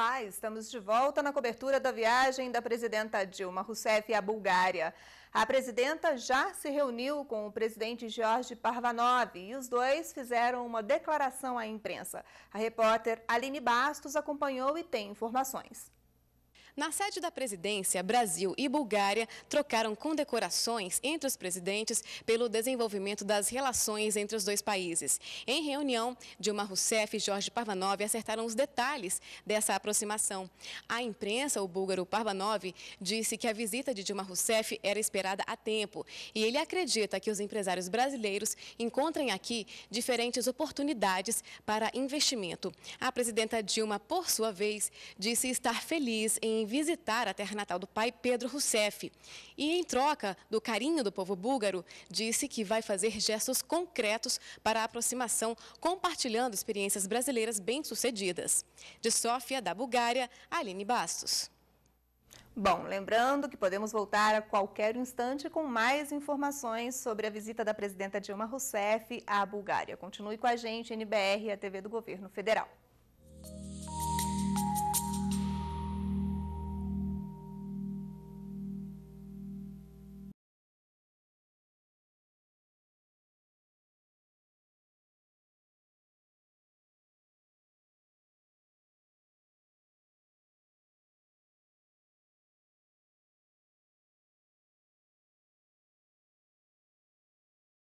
Olá, estamos de volta na cobertura da viagem da presidenta Dilma Rousseff à Bulgária. A presidenta já se reuniu com o presidente Jorge Parvanov e os dois fizeram uma declaração à imprensa. A repórter Aline Bastos acompanhou e tem informações. Na sede da presidência, Brasil e Bulgária trocaram condecorações entre os presidentes pelo desenvolvimento das relações entre os dois países. Em reunião, Dilma Rousseff e Jorge Parvanov acertaram os detalhes dessa aproximação. A imprensa, o búlgaro Parvanov, disse que a visita de Dilma Rousseff era esperada há tempo e ele acredita que os empresários brasileiros encontrem aqui diferentes oportunidades para investimento. A presidenta Dilma, por sua vez, disse estar feliz em visitar a terra natal do pai, Pedro Rousseff. E, em troca do carinho do povo búlgaro, disse que vai fazer gestos concretos para a aproximação, compartilhando experiências brasileiras bem-sucedidas. De Sófia, da Bulgária, Aline Bastos. Bom, lembrando que podemos voltar a qualquer instante com mais informações sobre a visita da presidenta Dilma Rousseff à Bulgária. Continue com a gente, NBR, a TV do Governo Federal.